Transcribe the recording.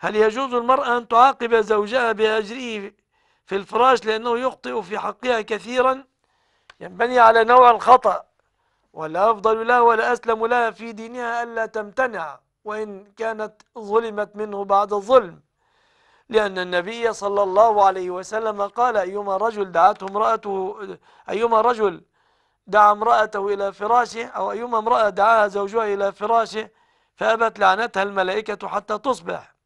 هل يجوز المرأة أن تعاقب زوجها بأجره في الفراش لأنه يخطئ في حقها كثيرا ينبني على نوع الخطأ ولا أفضل لها ولا أسلم لها في دينها ألا تمتنع وإن كانت ظلمت منه بعد الظلم لأن النبي صلى الله عليه وسلم قال أيما رجل دعته امرأته أيما رجل دعا امرأته إلى فراشه أو أيما امرأة دعاها زوجها إلى فراشه فأبت لعنتها الملائكة حتى تصبح